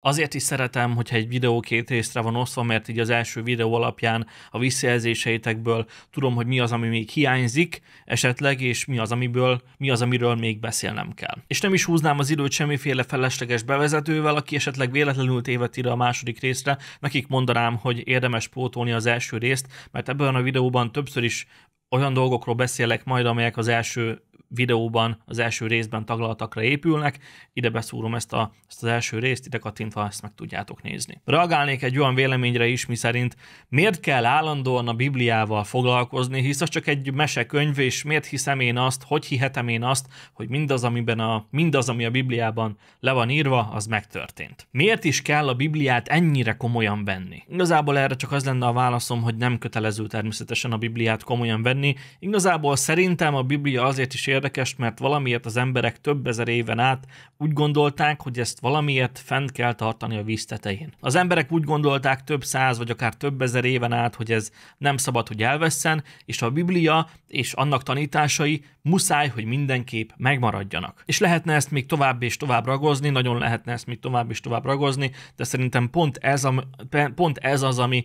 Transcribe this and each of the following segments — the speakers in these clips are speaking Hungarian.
Azért is szeretem, hogyha egy videó két részre van osztva, mert így az első videó alapján a visszajelzéseitekből tudom, hogy mi az, ami még hiányzik esetleg, és mi az, amiből, mi az, amiről még beszélnem kell. És nem is húznám az időt semmiféle felesleges bevezetővel, aki esetleg véletlenül tévedt ide a második részre, nekik mondanám, hogy érdemes pótolni az első részt, mert ebben a videóban többször is olyan dolgokról beszélek majd, amelyek az első videóban az első részben taglaltakra épülnek. Ide beszúrom ezt, a, ezt az első részt, ide kattintva ezt meg tudjátok nézni. Reagálnék egy olyan véleményre is, mi szerint miért kell állandóan a Bibliával foglalkozni, hisz az csak egy mesekönyv, és miért hiszem én azt, hogy hihetem én azt, hogy mindaz, amiben a, mindaz ami a Bibliában le van írva, az megtörtént. Miért is kell a Bibliát ennyire komolyan venni? Igazából erre csak az lenne a válaszom, hogy nem kötelező természetesen a Bibliát komolyan venni. Igazából szerintem a Biblia azért is ér érdekes, mert valamiért az emberek több ezer éven át úgy gondolták, hogy ezt valamiért fent kell tartani a víz tetején. Az emberek úgy gondolták több száz vagy akár több ezer éven át, hogy ez nem szabad, hogy elveszen, és a Biblia és annak tanításai muszáj, hogy mindenképp megmaradjanak. És lehetne ezt még tovább és tovább ragozni, nagyon lehetne ezt még tovább és tovább ragozni, de szerintem pont ez, a, pont ez az, ami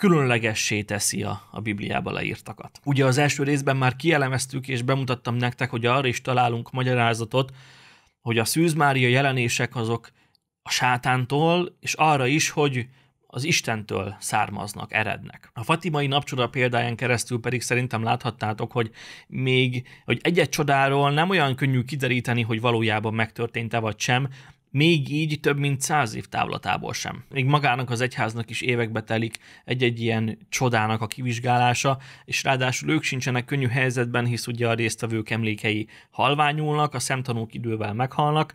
különlegessé teszi a, a Bibliába leírtakat. Ugye az első részben már kielemeztük és bemutattam nektek, hogy arra is találunk magyarázatot, hogy a Szűz Mária jelenések azok a sátántól, és arra is, hogy az Istentől származnak, erednek. A Fatimai napcsoda példáján keresztül pedig szerintem láthattátok, hogy még hogy egy-egy csodáról nem olyan könnyű kideríteni, hogy valójában megtörtént-e vagy sem, még így több mint száz év távlatából sem. Még magának az egyháznak is évekbe telik egy-egy ilyen csodának a kivizsgálása, és ráadásul ők sincsenek könnyű helyzetben, hisz ugye a résztvevők emlékei halványulnak, a szemtanúk idővel meghalnak,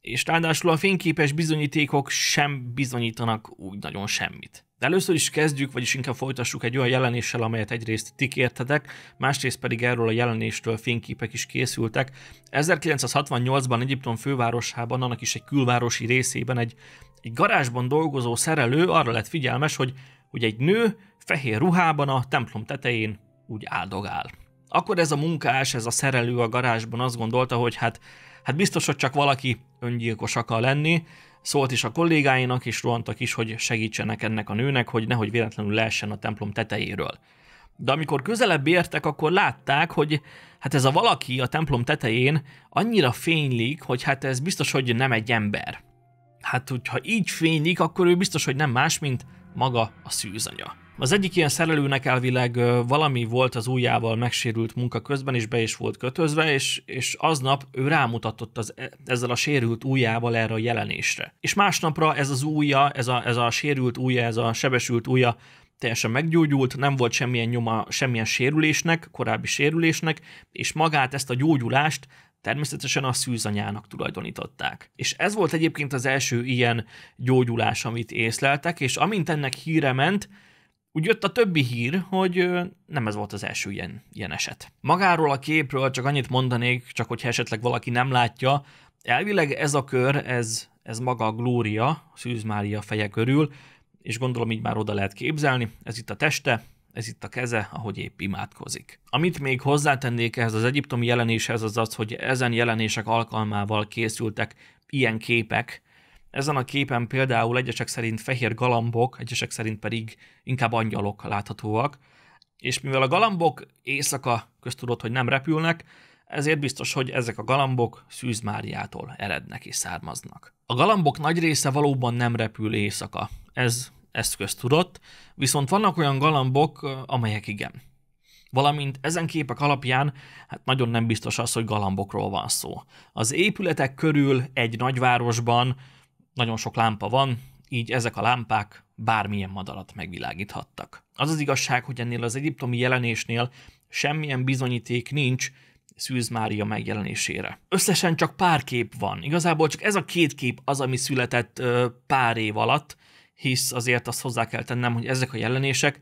és ráadásul a fényképes bizonyítékok sem bizonyítanak úgy nagyon semmit. De először is kezdjük, vagyis inkább folytassuk egy olyan jelenéssel, amelyet egyrészt ti kértetek, másrészt pedig erről a jelenéstől fényképek is készültek. 1968-ban Egyiptom fővárosában, annak is egy külvárosi részében egy, egy garázsban dolgozó szerelő arra lett figyelmes, hogy, hogy egy nő fehér ruhában a templom tetején úgy áldogál. Akkor ez a munkás, ez a szerelő a garázsban azt gondolta, hogy hát, hát biztos, hogy csak valaki öngyilkos akar lenni, szólt is a kollégáinak, és rohantak is, hogy segítsenek ennek a nőnek, hogy nehogy véletlenül leessen a templom tetejéről. De amikor közelebb értek, akkor látták, hogy hát ez a valaki a templom tetején annyira fénylik, hogy hát ez biztos, hogy nem egy ember. Hát, hogyha így fénylik, akkor ő biztos, hogy nem más, mint maga a szűzanya. Az egyik ilyen szerelőnek elvileg valami volt az ujjával megsérült munka közben, és be is volt kötözve, és, és aznap ő rámutatott az, e, ezzel a sérült ujjával erre a jelenésre. És másnapra ez az ujja, ez a, ez a sérült ujja, ez a sebesült ujja teljesen meggyógyult, nem volt semmilyen nyoma, semmilyen sérülésnek, korábbi sérülésnek, és magát ezt a gyógyulást természetesen a szűzanyának tulajdonították. És ez volt egyébként az első ilyen gyógyulás, amit észleltek, és amint ennek híre ment, úgy jött a többi hír, hogy nem ez volt az első ilyen, ilyen eset. Magáról a képről csak annyit mondanék, csak hogyha esetleg valaki nem látja, elvileg ez a kör, ez, ez maga a Glória, Szűz Mária feje körül, és gondolom így már oda lehet képzelni, ez itt a teste, ez itt a keze, ahogy épp imádkozik. Amit még hozzátennék ehhez az egyiptomi jelenéshez, az az, hogy ezen jelenések alkalmával készültek ilyen képek, ezen a képen például egyesek szerint fehér galambok, egyesek szerint pedig inkább angyalok láthatóak, és mivel a galambok éjszaka köztudott, hogy nem repülnek, ezért biztos, hogy ezek a galambok szűzmáriától erednek és származnak. A galambok nagy része valóban nem repül éjszaka, ez ezt köztudott, viszont vannak olyan galambok, amelyek igen. Valamint ezen képek alapján hát nagyon nem biztos az, hogy galambokról van szó. Az épületek körül egy nagyvárosban nagyon sok lámpa van, így ezek a lámpák bármilyen madarat megvilágíthattak. Az az igazság, hogy ennél az egyiptomi jelenésnél semmilyen bizonyíték nincs Szűz Mária megjelenésére. Összesen csak pár kép van, igazából csak ez a két kép az, ami született ö, pár év alatt, hisz azért azt hozzá kell tennem, hogy ezek a jelenések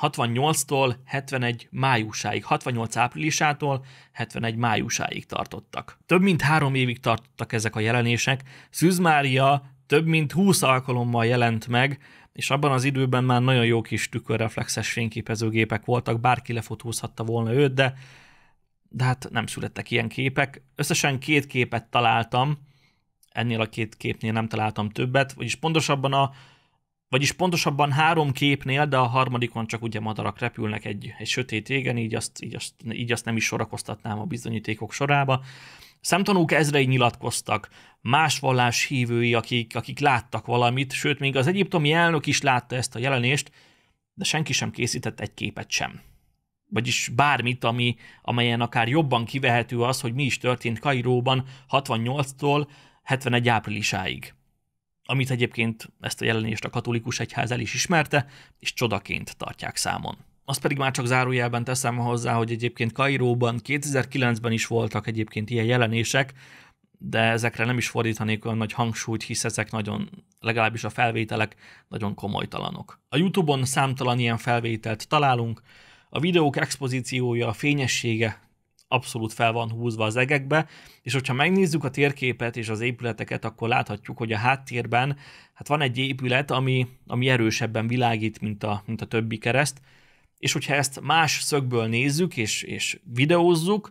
68-tól 71 májusáig, 68 áprilisától 71 májusáig tartottak. Több mint három évig tartottak ezek a jelenések. Szűz Mária több mint 20 alkalommal jelent meg, és abban az időben már nagyon jó kis tükörreflexes fényképezőgépek voltak, bárki lefotózhatta volna őt, de, de hát nem születtek ilyen képek. Összesen két képet találtam, ennél a két képnél nem találtam többet, vagyis pontosabban a vagyis pontosabban három képnél, de a harmadikon csak ugye madarak repülnek egy, egy sötét égen, így azt, így, azt, így azt nem is sorakoztatnám a bizonyítékok sorába. Szemtanúk ezrei nyilatkoztak, más vallás hívői, akik, akik láttak valamit, sőt, még az egyiptomi elnök is látta ezt a jelenést, de senki sem készített egy képet sem. Vagyis bármit, ami, amelyen akár jobban kivehető az, hogy mi is történt Kairóban 68-tól 71 áprilisáig. Amit egyébként ezt a jelenést a katolikus egyház el is ismerte, és csodaként tartják számon. Azt pedig már csak zárójelben teszem hozzá, hogy egyébként Kairóban 2009-ben is voltak egyébként ilyen jelenések, de ezekre nem is fordítanék olyan nagy hangsúlyt, hisz ezek nagyon, legalábbis a felvételek nagyon komolytalanok. A YouTube-on számtalan ilyen felvételt találunk, a videók expozíciója, a fényessége abszolút fel van húzva az egekbe, és hogyha megnézzük a térképet és az épületeket, akkor láthatjuk, hogy a háttérben hát van egy épület, ami, ami erősebben világít, mint a, mint a többi kereszt, és hogyha ezt más szögből nézzük és, és videózzuk,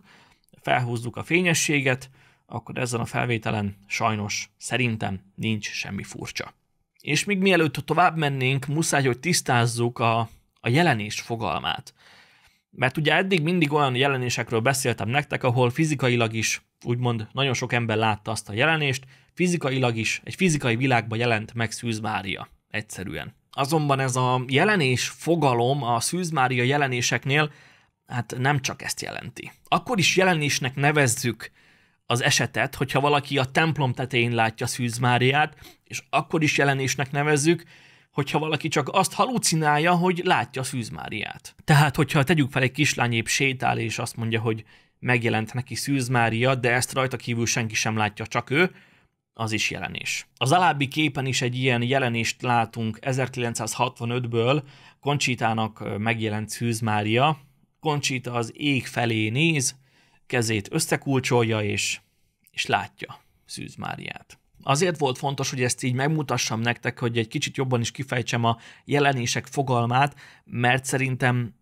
felhúzzuk a fényességet, akkor ezen a felvételen sajnos szerintem nincs semmi furcsa. És még mielőtt tovább mennénk, muszáj, hogy tisztázzuk a, a jelenés fogalmát. Mert ugye eddig mindig olyan jelenésekről beszéltem nektek, ahol fizikailag is, úgymond nagyon sok ember látta azt a jelenést, fizikailag is, egy fizikai világban jelent meg Szűz Mária, egyszerűen. Azonban ez a jelenés fogalom a Szűz Mária jelenéseknél, hát nem csak ezt jelenti. Akkor is jelenésnek nevezzük az esetet, hogyha valaki a templom tetején látja Szűz Máriát, és akkor is jelenésnek nevezzük, hogyha valaki csak azt halucinálja, hogy látja Szűz Máriát. Tehát, hogyha tegyük fel egy kislány épp sétál, és azt mondja, hogy megjelent neki Szűz Mária, de ezt rajta kívül senki sem látja, csak ő, az is jelenés. Az alábbi képen is egy ilyen jelenést látunk 1965-ből, Concsitának megjelent Szűz Mária, Conchita az ég felé néz, kezét összekulcsolja, és és látja Szűz Máriát. Azért volt fontos, hogy ezt így megmutassam nektek, hogy egy kicsit jobban is kifejtsem a jelenések fogalmát, mert szerintem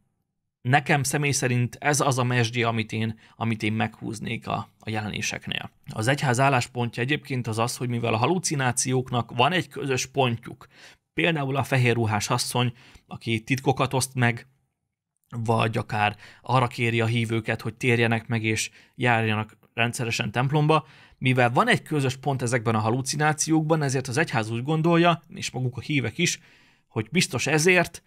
nekem személy szerint ez az a mesdi, amit én, amit én meghúznék a, a jelenéseknél. Az egyház álláspontja egyébként az az, hogy mivel a halucinációknak van egy közös pontjuk, például a ruhás asszony, aki titkokat oszt meg, vagy akár arra kéri a hívőket, hogy térjenek meg és járjanak rendszeresen templomba, mivel van egy közös pont ezekben a halucinációkban, ezért az egyház úgy gondolja, és maguk a hívek is, hogy biztos ezért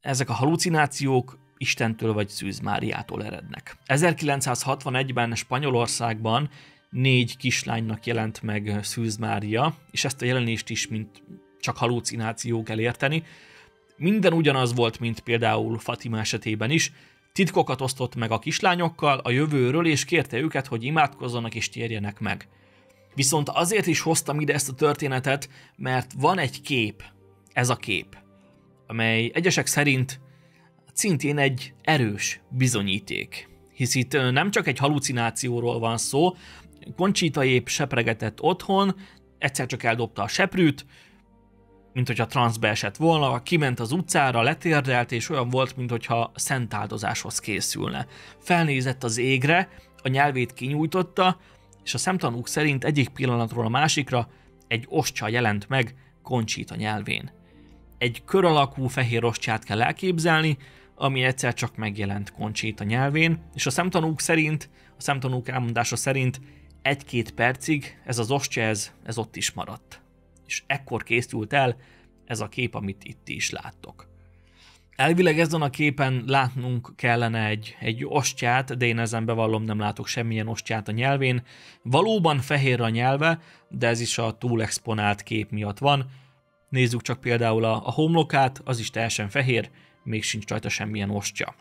ezek a halucinációk Istentől vagy Szűz Máriától erednek. 1961-ben Spanyolországban négy kislánynak jelent meg Szűz Mária, és ezt a jelenést is, mint csak halucináció kell érteni. Minden ugyanaz volt, mint például Fatima esetében is, Titkokat osztott meg a kislányokkal a jövőről, és kérte őket, hogy imádkozzanak és térjenek meg. Viszont azért is hoztam ide ezt a történetet, mert van egy kép, ez a kép, amely egyesek szerint szintén egy erős bizonyíték. Hisz itt nem csak egy halucinációról van szó, Koncsita épp sepregetett otthon, egyszer csak eldobta a seprűt, mint hogyha transzbe esett volna, kiment az utcára, letérdelt, és olyan volt, mint hogyha szentáldozáshoz készülne. Felnézett az égre, a nyelvét kinyújtotta, és a szemtanúk szerint egyik pillanatról a másikra egy ostya jelent meg Koncsít a nyelvén. Egy kör alakú fehér ostyát kell elképzelni, ami egyszer csak megjelent Koncsít a nyelvén, és a szemtanúk szerint, a szemtanúk elmondása szerint egy-két percig ez az ostya ez, ez ott is maradt és ekkor készült el ez a kép, amit itt is láttok. Elvileg ezen a képen látnunk kellene egy, egy ostját, de én ezen bevallom, nem látok semmilyen ostját a nyelvén. Valóban fehér a nyelve, de ez is a túlexponált kép miatt van. Nézzük csak például a, a homlokát, az is teljesen fehér, még sincs rajta semmilyen ostja.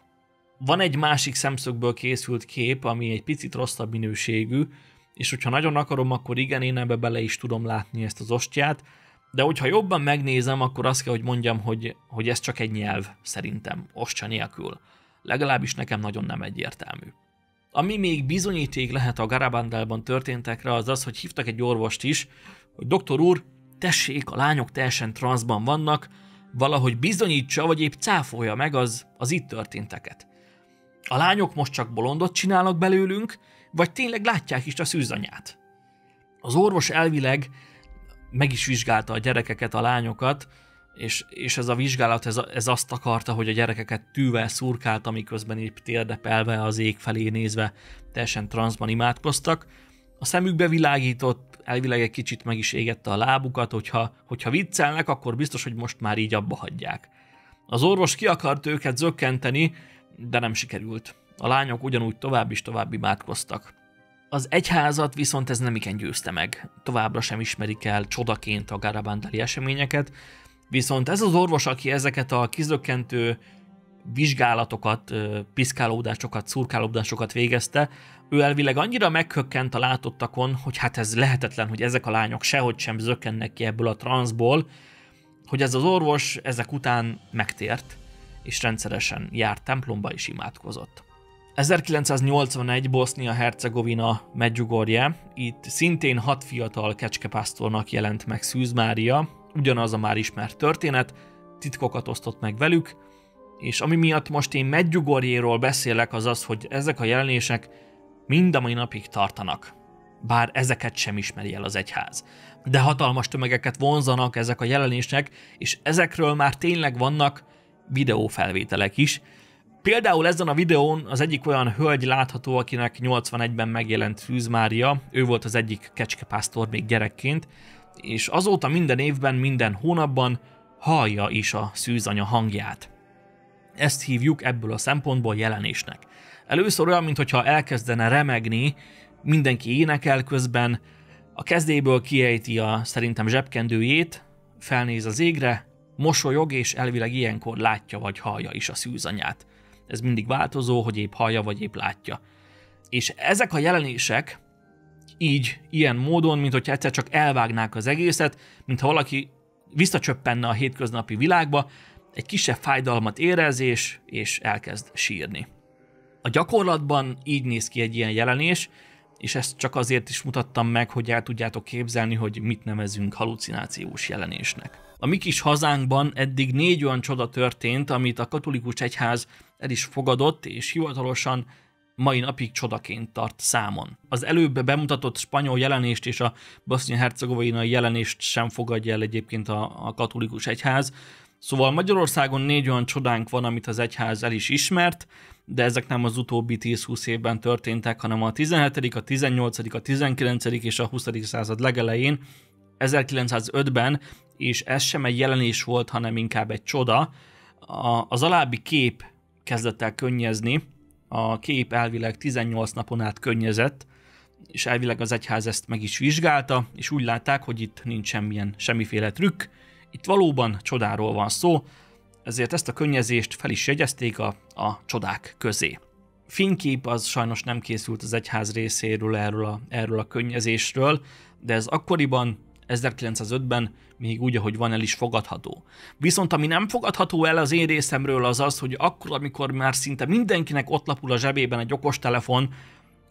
Van egy másik szemszögből készült kép, ami egy picit rosszabb minőségű, és hogyha nagyon akarom, akkor igen, én ebbe bele is tudom látni ezt az ostját, de hogyha jobban megnézem, akkor azt kell, hogy mondjam, hogy, hogy ez csak egy nyelv, szerintem, ostya nélkül. Legalábbis nekem nagyon nem egyértelmű. Ami még bizonyíték lehet a Garabandelban történtekre, az az, hogy hívtak egy orvost is, hogy doktor úr, tessék, a lányok teljesen transzban vannak, valahogy bizonyítsa, vagy épp cáfolja meg az, az itt történteket. A lányok most csak bolondot csinálnak belőlünk, vagy tényleg látják is a szűzanyát. Az orvos elvileg meg is vizsgálta a gyerekeket, a lányokat, és, és ez a vizsgálat ez, ez azt akarta, hogy a gyerekeket tűvel szurkált, amiközben épp térdepelve az ég felé nézve teljesen transzban imádkoztak. A szemükbe világított, elvileg egy kicsit meg is égette a lábukat, hogyha, hogyha viccelnek, akkor biztos, hogy most már így abba hagyják. Az orvos ki akart őket zökkenteni, de nem sikerült. A lányok ugyanúgy tovább és tovább imádkoztak. Az egyházat viszont ez nemiken győzte meg. Továbbra sem ismerik el csodaként a garabandali eseményeket, viszont ez az orvos, aki ezeket a kizökkentő vizsgálatokat, piszkálódásokat, szurkálódásokat végezte, ő elvileg annyira meghökkent a látottakon, hogy hát ez lehetetlen, hogy ezek a lányok sehogy sem zökkennek ki ebből a transzból, hogy ez az orvos ezek után megtért, és rendszeresen járt templomba és imádkozott. 1981 Bosznia-Hercegovina Medjugorje, itt szintén hat fiatal kecskepásztornak jelent meg Szűz Mária, ugyanaz a már ismert történet, titkokat osztott meg velük, és ami miatt most én Medjugorjéról beszélek, az az, hogy ezek a jelenések mind a mai napig tartanak. Bár ezeket sem ismeri el az egyház. De hatalmas tömegeket vonzanak ezek a jelenések, és ezekről már tényleg vannak videófelvételek is, Például ezen a videón az egyik olyan hölgy látható, akinek 81-ben megjelent Fűzmária, ő volt az egyik kecskepásztor még gyerekként, és azóta minden évben, minden hónapban hallja is a szűzanya hangját. Ezt hívjuk ebből a szempontból jelenésnek. Először olyan, mintha elkezdene remegni, mindenki énekel közben, a kezdéből kiejti a szerintem zsebkendőjét, felnéz az égre, mosolyog és elvileg ilyenkor látja vagy hallja is a szűzanyát ez mindig változó, hogy épp hallja, vagy épp látja. És ezek a jelenések így, ilyen módon, mint hogy egyszer csak elvágnák az egészet, mintha valaki visszacsöppenne a hétköznapi világba, egy kisebb fájdalmat érez, és, és elkezd sírni. A gyakorlatban így néz ki egy ilyen jelenés, és ezt csak azért is mutattam meg, hogy el tudjátok képzelni, hogy mit nevezünk halucinációs jelenésnek. A mi kis hazánkban eddig négy olyan csoda történt, amit a katolikus egyház el is fogadott, és hivatalosan mai napig csodaként tart számon. Az előbb bemutatott spanyol jelenést és a bosznia-hercegovinai jelenést sem fogadja el egyébként a, a katolikus egyház, Szóval Magyarországon négy olyan csodánk van, amit az egyház el is ismert, de ezek nem az utóbbi 10-20 évben történtek, hanem a 17., a 18., a 19. és a 20. század legelején, 1905-ben, és ez sem egy jelenés volt, hanem inkább egy csoda. A, az alábbi kép kezdett el könnyezni, a kép elvileg 18 napon át könnyezett, és elvileg az egyház ezt meg is vizsgálta, és úgy látták, hogy itt nincs semmilyen, semmiféle trükk, itt valóban csodáról van szó, ezért ezt a könnyezést fel is jegyezték a, a csodák közé. Fénykép az sajnos nem készült az egyház részéről erről a, erről a könnyezésről, de ez akkoriban 1905-ben még úgy, ahogy van, el is fogadható. Viszont ami nem fogadható el az én részemről az az, hogy akkor, amikor már szinte mindenkinek ott lapul a zsebében egy okostelefon,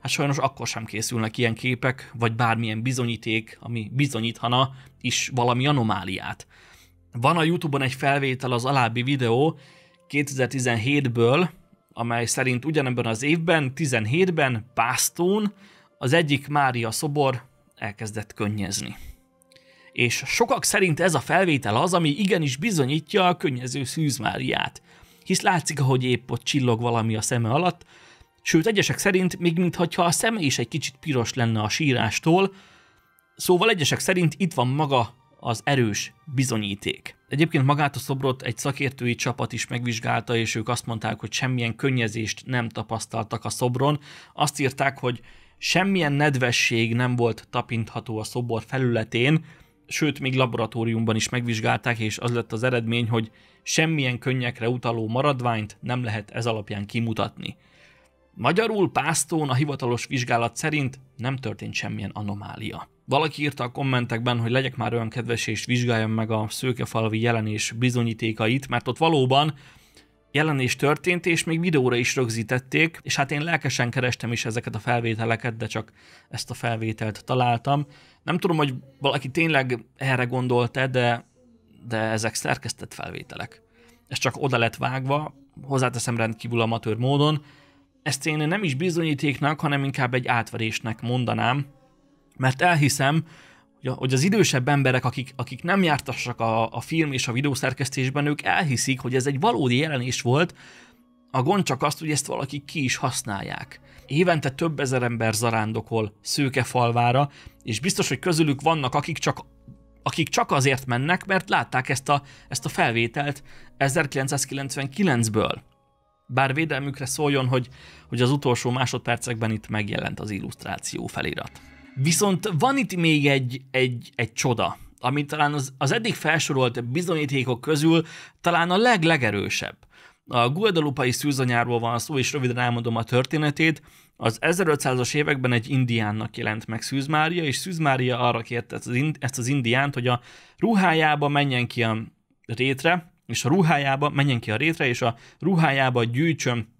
hát sajnos akkor sem készülnek ilyen képek, vagy bármilyen bizonyíték, ami bizonyíthana is valami anomáliát. Van a YouTube-on egy felvétel az alábbi videó 2017-ből, amely szerint ugyanebben az évben, 17-ben Pásztón az egyik Mária szobor elkezdett könnyezni. És sokak szerint ez a felvétel az, ami igenis bizonyítja a könnyező Szűz Máriát, hisz látszik, ahogy épp ott csillog valami a szeme alatt, sőt egyesek szerint még mintha a szeme is egy kicsit piros lenne a sírástól, szóval egyesek szerint itt van maga az erős bizonyíték. Egyébként magát a szobrot egy szakértői csapat is megvizsgálta, és ők azt mondták, hogy semmilyen könnyezést nem tapasztaltak a szobron. Azt írták, hogy semmilyen nedvesség nem volt tapintható a szobor felületén, sőt, még laboratóriumban is megvizsgálták, és az lett az eredmény, hogy semmilyen könnyekre utaló maradványt nem lehet ez alapján kimutatni. Magyarul Pásztón a hivatalos vizsgálat szerint nem történt semmilyen anomália. Valaki írta a kommentekben, hogy legyek már olyan kedves és vizsgáljam meg a szőkefalvi jelenés bizonyítékait, mert ott valóban jelenés történt, és még videóra is rögzítették, és hát én lelkesen kerestem is ezeket a felvételeket, de csak ezt a felvételt találtam. Nem tudom, hogy valaki tényleg erre gondolta, de, de ezek szerkesztett felvételek. Ez csak oda lett vágva, hozzáteszem rendkívül amatőr módon. Ezt én nem is bizonyítéknak, hanem inkább egy átverésnek mondanám, mert elhiszem, hogy az idősebb emberek, akik, akik nem jártassak a, a film és a videószerkesztésben, ők elhiszik, hogy ez egy valódi jelenés volt, a gond csak azt, hogy ezt valaki ki is használják. Évente több ezer ember zarándokol falvára, és biztos, hogy közülük vannak, akik csak, akik csak azért mennek, mert látták ezt a, ezt a felvételt 1999-ből. Bár védelmükre szóljon, hogy, hogy az utolsó másodpercekben itt megjelent az illusztráció felirat. Viszont van itt még egy, egy, egy csoda, ami talán az, az eddig felsorolt bizonyítékok közül talán a leglegerősebb. A guadalupai szűzanyáról van szó, és röviden elmondom a történetét. Az 1500-as években egy indiánnak jelent meg Szűzmária, és Szűzmária arra kérte ezt az indiánt, hogy a ruhájába menjen ki a rétre, és a ruhájába menjen ki a rétre, és a ruhájába gyűjtsön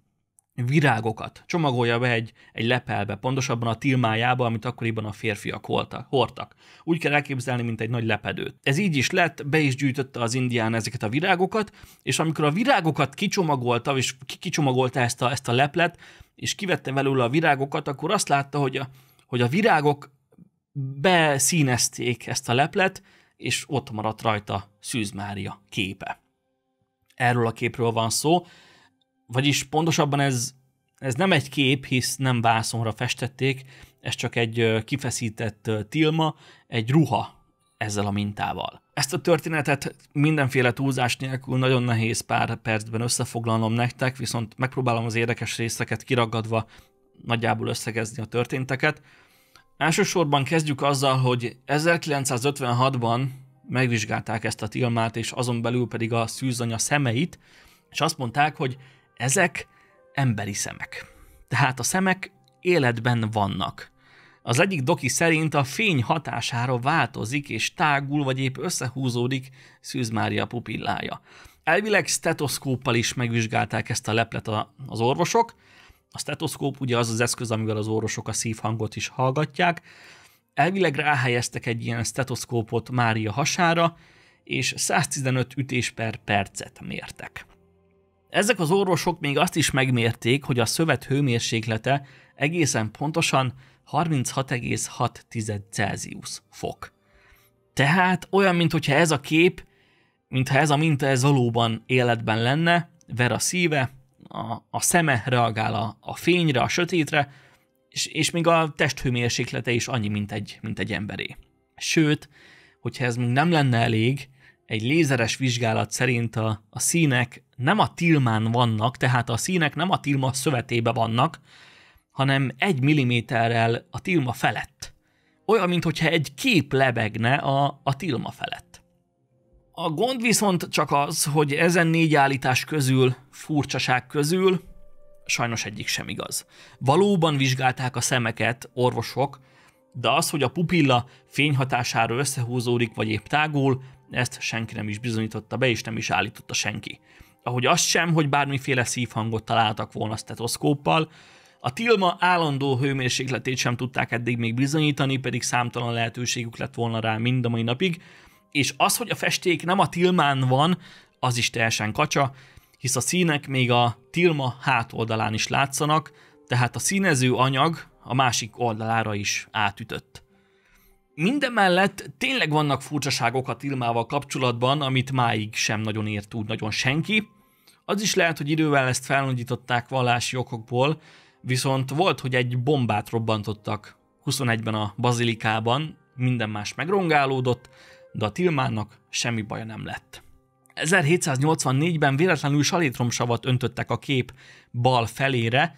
virágokat csomagolja be egy, egy lepelbe, pontosabban a tilmájába, amit akkoriban a férfiak holtak, hordtak. Úgy kell elképzelni, mint egy nagy lepedőt. Ez így is lett, be is gyűjtötte az indián ezeket a virágokat, és amikor a virágokat kicsomagolta, és kicsomagolta ezt a, ezt a leplet, és kivette belőle a virágokat, akkor azt látta, hogy a, hogy a virágok beszínezték ezt a leplet, és ott maradt rajta Szűz Mária képe. Erről a képről van szó, vagyis pontosabban ez, ez nem egy kép, hisz nem vászonra festették, ez csak egy kifeszített tilma, egy ruha ezzel a mintával. Ezt a történetet mindenféle túlzás nélkül nagyon nehéz pár percben összefoglalnom nektek, viszont megpróbálom az érdekes részeket kiragadva nagyjából összegezni a történteket. Elsősorban kezdjük azzal, hogy 1956-ban megvizsgálták ezt a tilmát, és azon belül pedig a szűzanya szemeit, és azt mondták, hogy ezek emberi szemek. Tehát a szemek életben vannak. Az egyik doki szerint a fény hatására változik és tágul, vagy épp összehúzódik Szűz Mária pupillája. Elvileg stetoszkóppal is megvizsgálták ezt a leplet az orvosok. A stetoszkóp ugye az az eszköz, amivel az orvosok a szívhangot is hallgatják. Elvileg ráhelyeztek egy ilyen stetoszkópot Mária hasára, és 115 ütés per percet mértek. Ezek az orvosok még azt is megmérték, hogy a szövet hőmérséklete egészen pontosan 36,6 Celsius fok. Tehát olyan, mintha ez a kép, mintha ez a minta ez valóban életben lenne, ver a szíve, a, a szeme reagál a, a fényre, a sötétre, és, és még a testhőmérséklete is annyi, mint egy, mint egy emberé. Sőt, hogyha ez még nem lenne elég, egy lézeres vizsgálat szerint a, a színek nem a tilmán vannak, tehát a színek nem a tilma szövetébe vannak, hanem egy milliméterrel a tilma felett. Olyan, mintha egy kép lebegne a, a tilma felett. A gond viszont csak az, hogy ezen négy állítás közül, furcsaság közül sajnos egyik sem igaz. Valóban vizsgálták a szemeket orvosok, de az, hogy a pupilla fényhatására összehúzódik vagy épp tágul, ezt senki nem is bizonyította be, és nem is állította senki. Ahogy azt sem, hogy bármiféle szívhangot találtak volna a stetoszkóppal, a tilma állandó hőmérsékletét sem tudták eddig még bizonyítani, pedig számtalan lehetőségük lett volna rá mind a mai napig, és az, hogy a festék nem a tilmán van, az is teljesen kacsa, hisz a színek még a tilma hátoldalán is látszanak, tehát a színező anyag a másik oldalára is átütött. Mindemellett tényleg vannak furcsaságok a Tilmával kapcsolatban, amit máig sem nagyon ért úgy nagyon senki. Az is lehet, hogy idővel ezt felnagyították vallási okokból, viszont volt, hogy egy bombát robbantottak 21-ben a bazilikában, minden más megrongálódott, de a Tilmának semmi baja nem lett. 1784-ben véletlenül salétromsavat öntöttek a kép bal felére,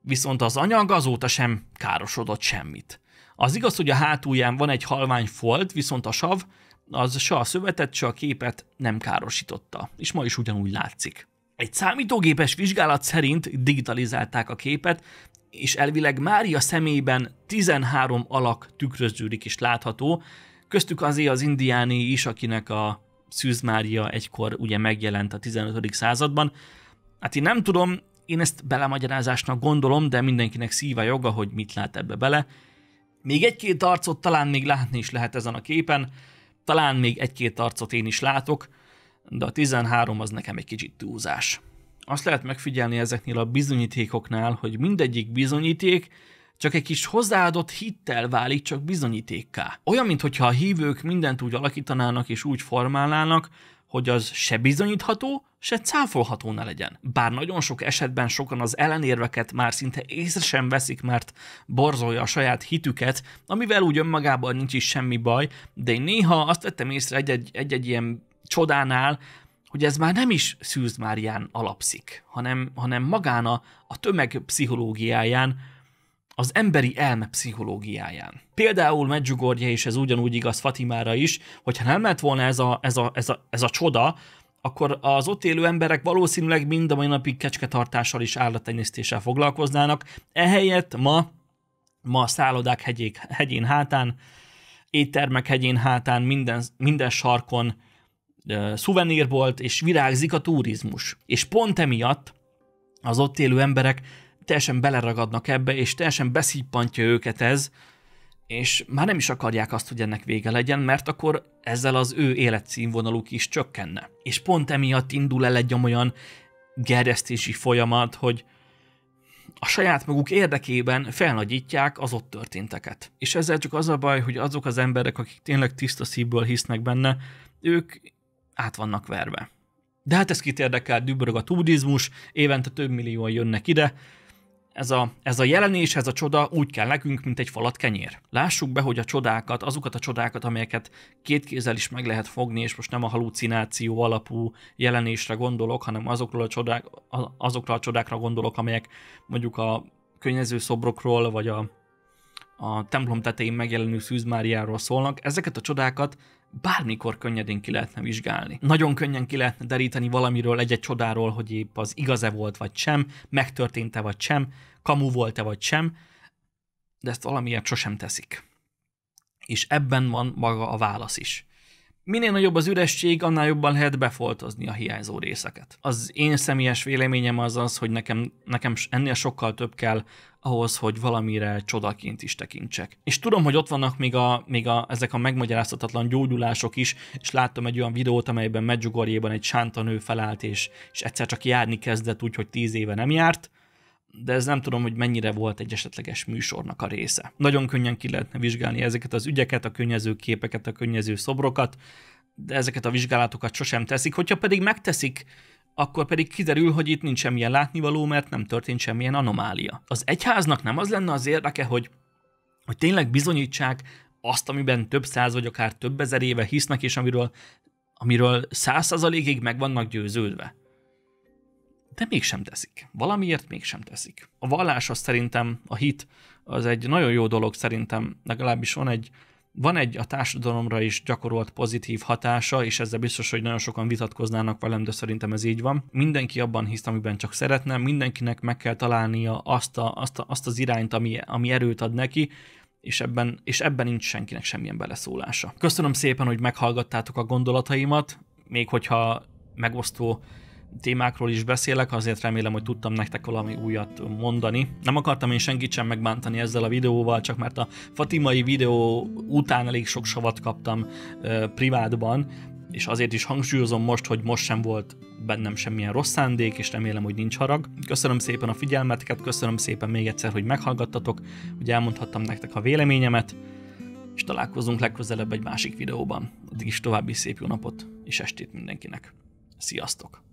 viszont az anyag azóta sem károsodott semmit. Az igaz, hogy a hátulján van egy halvány folt, viszont a sav az se a szövetet, se a képet nem károsította, és ma is ugyanúgy látszik. Egy számítógépes vizsgálat szerint digitalizálták a képet, és elvileg Mária szemében 13 alak tükröződik és látható, köztük azért az indiáni is, akinek a Szűz Mária egykor ugye megjelent a 15. században. Hát én nem tudom, én ezt belemagyarázásnak gondolom, de mindenkinek szíva joga, hogy mit lát ebbe bele. Még egy-két arcot talán még látni is lehet ezen a képen, talán még egy-két arcot én is látok, de a 13 az nekem egy kicsit túlzás. Azt lehet megfigyelni ezeknél a bizonyítékoknál, hogy mindegyik bizonyíték csak egy kis hozzáadott hittel válik csak bizonyítékká. Olyan, mintha a hívők mindent úgy alakítanának és úgy formálnának, hogy az se bizonyítható, se cáfolható ne legyen. Bár nagyon sok esetben sokan az ellenérveket már szinte észre sem veszik, mert borzolja a saját hitüket, amivel úgy önmagában nincs is semmi baj, de én néha azt vettem észre egy-egy ilyen csodánál, hogy ez már nem is Szűz Márián alapszik, hanem, hanem magán a, a tömeg pszichológiáján, az emberi elme pszichológiáján. Például Medjugorje, és ez ugyanúgy igaz Fatimára is, hogyha nem lett volna ez a, ez a, ez a, ez a csoda, akkor az ott élő emberek valószínűleg mind a mai napig kecsketartással és állattenyésztéssel foglalkoznának. Ehelyett ma, ma szállodák hegyék, hegyén hátán, éttermek hegyén hátán, minden, minden sarkon e, szuvenírbolt, és virágzik a turizmus. És pont emiatt az ott élő emberek teljesen beleragadnak ebbe, és teljesen beszippantja őket ez, és már nem is akarják azt, hogy ennek vége legyen, mert akkor ezzel az ő életszínvonaluk is csökkenne. És pont emiatt indul el egy olyan gerjesztési folyamat, hogy a saját maguk érdekében felnagyítják az ott történteket. És ezzel csak az a baj, hogy azok az emberek, akik tényleg tiszta szívből hisznek benne, ők át vannak verve. De hát ez kit érdekel, dübörög a turizmus, évente több millióan jönnek ide, ez a, ez a jelenés, ez a csoda úgy kell nekünk, mint egy falat kenyér. Lássuk be, hogy a csodákat, azokat a csodákat, amelyeket két kézzel is meg lehet fogni, és most nem a halucináció alapú jelenésre gondolok, hanem azokról a csodák, azokra a csodákra gondolok, amelyek mondjuk a könnyező szobrokról, vagy a, a templom tetején megjelenő szűzmáriáról szólnak. Ezeket a csodákat bármikor könnyedén ki lehetne vizsgálni. Nagyon könnyen ki lehetne deríteni valamiről, egy-egy csodáról, hogy épp az igaze volt vagy sem, megtörtént-e vagy sem, kamu volt-e vagy sem, de ezt valamiért sosem teszik. És ebben van maga a válasz is. Minél nagyobb az üresség, annál jobban lehet befoltozni a hiányzó részeket. Az én személyes véleményem az az, hogy nekem, nekem ennél sokkal több kell ahhoz, hogy valamire csodaként is tekintsek. És tudom, hogy ott vannak még, a, még a, ezek a megmagyarázhatatlan gyógyulások is, és láttam egy olyan videót, amelyben Medjugorjéban egy sántanő felállt, és, és egyszer csak járni kezdett úgy, hogy tíz éve nem járt, de ez nem tudom, hogy mennyire volt egy esetleges műsornak a része. Nagyon könnyen ki lehetne vizsgálni ezeket az ügyeket, a könnyező képeket, a könnyező szobrokat, de ezeket a vizsgálatokat sosem teszik. Hogyha pedig megteszik, akkor pedig kiderül, hogy itt nincs semmilyen látnivaló, mert nem történt semmilyen anomália. Az egyháznak nem az lenne az érdeke, hogy, hogy tényleg bizonyítsák azt, amiben több száz vagy akár több ezer éve hisznek, és amiről, amiről száz százalékig meg vannak győződve de mégsem teszik. Valamiért mégsem teszik. A vallás az szerintem, a hit az egy nagyon jó dolog szerintem, legalábbis van egy, van egy a társadalomra is gyakorolt pozitív hatása, és ezzel biztos, hogy nagyon sokan vitatkoznának velem, de szerintem ez így van. Mindenki abban hisz, amiben csak szeretne, mindenkinek meg kell találnia azt, a, azt, a, azt az irányt, ami, ami erőt ad neki, és ebben, és ebben nincs senkinek semmilyen beleszólása. Köszönöm szépen, hogy meghallgattátok a gondolataimat, még hogyha megosztó témákról is beszélek, azért remélem, hogy tudtam nektek valami újat mondani. Nem akartam én senkit sem megbántani ezzel a videóval, csak mert a Fatimai videó után elég sok savat kaptam ö, privátban, és azért is hangsúlyozom most, hogy most sem volt bennem semmilyen rossz szándék, és remélem, hogy nincs harag. Köszönöm szépen a figyelmeteket, köszönöm szépen még egyszer, hogy meghallgattatok, hogy elmondhattam nektek a véleményemet, és találkozunk legközelebb egy másik videóban. Addig is további szép jó napot és estét mindenkinek. Sziasztok!